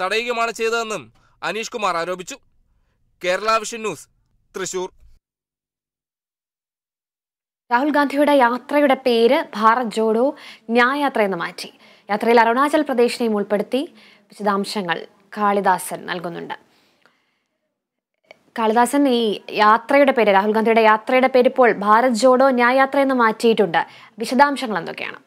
തടയുകയുമാണ് ചെയ്തതെന്നും അനീഷ് കുമാർ ആരോപിച്ചു Kerala Vision News Thrissur Rahul ഗാന്ധിയുടെ യാത്രയുടെ പേര് ഭാരത് ജോഡോ ന്യായയാത്ര എന്ന് മാറ്റി യാത്രയിൽ അരുണാചൽ പ്രദേശിനെയും ഉൾപ്പെടുത്തി വിശദാംശങ്ങൾ കാളിദാസൻ നൽകുന്നുണ്ട് കാളിദാസൻ ഈ യാത്രയുടെ പേര് രാഹുൽ ഗാന്ധിയുടെ യാത്രയുടെ പേര് ഇപ്പോൾ ഭാരത് ജോഡോ ന്യായയാത്ര എന്ന് മാറ്റിയിട്ടുണ്ട് വിശദാംശങ്ങൾ എന്തൊക്കെയാണ്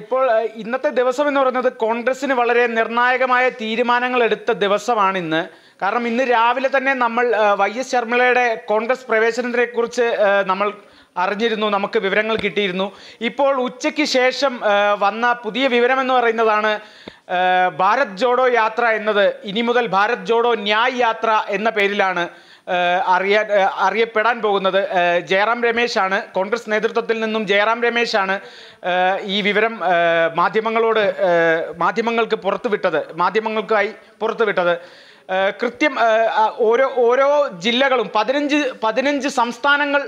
ഇപ്പോൾ ഇന്നത്തെ ദിവസം എന്ന് പറയുന്നത് കോൺഗ്രസ്സിന് വളരെ നിർണായകമായ തീരുമാനങ്ങൾ എടുത്ത ദിവസമാണ് ഇന്ന് കാരണം ഇന്ന് രാവിലെ തന്നെ നമ്മൾ വൈ എസ് ശർമ്മളയുടെ കോൺഗ്രസ് പ്രവേശനത്തെക്കുറിച്ച് നമ്മൾ അറിഞ്ഞിരുന്നു നമുക്ക് വിവരങ്ങൾ കിട്ടിയിരുന്നു ഇപ്പോൾ ഉച്ചയ്ക്ക് ശേഷം വന്ന പുതിയ വിവരം എന്ന് പറയുന്നതാണ് ഭാരത് ജോഡോ യാത്ര എന്നത് ഇനി മുതൽ ഭാരത് ജോഡോ ന്യായ് യാത്ര എന്ന പേരിലാണ് അറിയാൻ അറിയപ്പെടാൻ പോകുന്നത് ജയറാം രമേശാണ് കോൺഗ്രസ് നേതൃത്വത്തിൽ നിന്നും ജയറാം രമേശാണ് ഈ വിവരം മാധ്യമങ്ങളോട് മാധ്യമങ്ങൾക്ക് പുറത്തുവിട്ടത് മാധ്യമങ്ങൾക്കായി പുറത്തുവിട്ടത് കൃത്യം ഓരോ ഓരോ ജില്ലകളും പതിനഞ്ച് പതിനഞ്ച് സംസ്ഥാനങ്ങൾ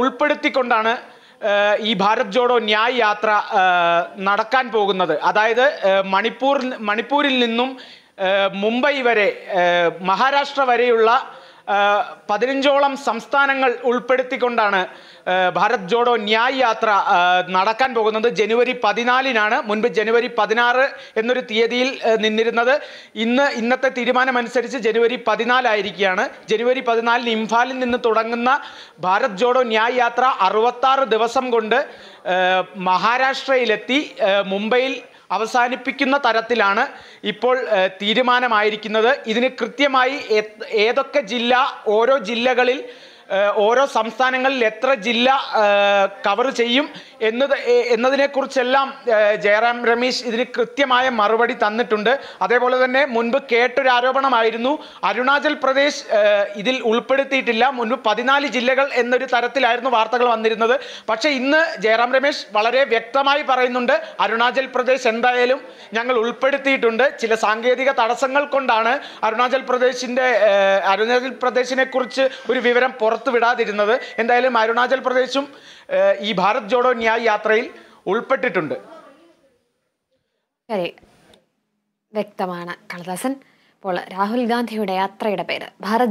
ഉൾപ്പെടുത്തിക്കൊണ്ടാണ് ഈ ഭാരത് ജോഡോ ന്യായ് യാത്ര നടക്കാൻ പോകുന്നത് അതായത് മണിപ്പൂർ മണിപ്പൂരിൽ നിന്നും മുംബൈ വരെ മഹാരാഷ്ട്ര വരെയുള്ള പതിനഞ്ചോളം സംസ്ഥാനങ്ങൾ ഉൾപ്പെടുത്തിക്കൊണ്ടാണ് ഭാരത് ജോഡോ ന്യായ് യാത്ര നടക്കാൻ പോകുന്നത് ജനുവരി പതിനാലിനാണ് മുൻപ് ജനുവരി പതിനാറ് എന്നൊരു തീയതിയിൽ നിന്നിരുന്നത് ഇന്ന് ഇന്നത്തെ തീരുമാനമനുസരിച്ച് ജനുവരി പതിനാലായിരിക്കുകയാണ് ജനുവരി പതിനാലിന് ഇംഫാലിൽ നിന്ന് തുടങ്ങുന്ന ഭാരത് ജോഡോ ന്യായ് യാത്ര അറുപത്താറ് ദിവസം കൊണ്ട് മഹാരാഷ്ട്രയിലെത്തി മുംബൈയിൽ അവസാനിപ്പിക്കുന്ന തരത്തിലാണ് ഇപ്പോൾ തീരുമാനമായിരിക്കുന്നത് ഇതിന് കൃത്യമായി ഏതൊക്കെ ജില്ല ഓരോ ജില്ലകളിൽ ഓരോ സംസ്ഥാനങ്ങളിൽ എത്ര ജില്ല കവർ ചെയ്യും എന്നത് എന്നതിനെക്കുറിച്ചെല്ലാം ജയറാം രമേശ് ഇതിന് കൃത്യമായ മറുപടി തന്നിട്ടുണ്ട് അതേപോലെ തന്നെ മുൻപ് കേട്ടൊരു ആരോപണമായിരുന്നു അരുണാചൽ പ്രദേശ് ഇതിൽ ഉൾപ്പെടുത്തിയിട്ടില്ല മുൻപ് പതിനാല് ജില്ലകൾ എന്നൊരു തരത്തിലായിരുന്നു വാർത്തകൾ വന്നിരുന്നത് പക്ഷേ ഇന്ന് ജയറാം രമേശ് വളരെ വ്യക്തമായി പറയുന്നുണ്ട് അരുണാചൽ പ്രദേശ് എന്തായാലും ഞങ്ങൾ ഉൾപ്പെടുത്തിയിട്ടുണ്ട് ചില സാങ്കേതിക തടസ്സങ്ങൾ കൊണ്ടാണ് അരുണാചൽ പ്രദേശിൻ്റെ അരുണാചൽ പ്രദേശിനെക്കുറിച്ച് ഒരു വിവരം പുറത്ത് വിടാതിരുന്നത് എന്തായാലും അരുണാചൽ പ്രദേശും ഈ ഭാരത് ജോഡോ ന്യായ് യാത്രയിൽ ഉൾപ്പെട്ടിട്ടുണ്ട് ശരി വ്യക്തമാണ് കളദാസൻ അപ്പോൾ രാഹുൽ ഗാന്ധിയുടെ യാത്രയുടെ പേര് ഭാരത്